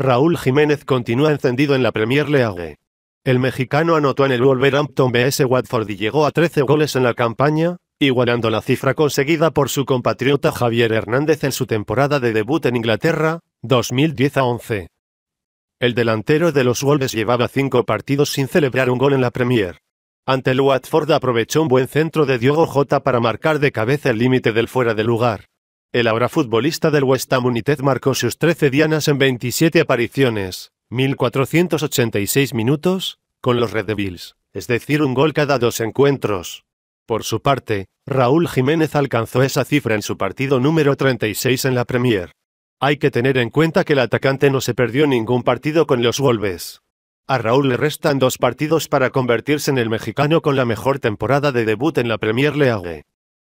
Raúl Jiménez continúa encendido en la Premier League. El mexicano anotó en el Wolverhampton BS Watford y llegó a 13 goles en la campaña, igualando la cifra conseguida por su compatriota Javier Hernández en su temporada de debut en Inglaterra, 2010 11. El delantero de los Wolves llevaba cinco partidos sin celebrar un gol en la Premier. Ante el Watford aprovechó un buen centro de Diogo Jota para marcar de cabeza el límite del fuera de lugar. El ahora futbolista del West Ham United marcó sus 13 dianas en 27 apariciones, 1486 minutos, con los Red Devils, es decir, un gol cada dos encuentros. Por su parte, Raúl Jiménez alcanzó esa cifra en su partido número 36 en la Premier. Hay que tener en cuenta que el atacante no se perdió ningún partido con los Wolves. A Raúl le restan dos partidos para convertirse en el mexicano con la mejor temporada de debut en la Premier League.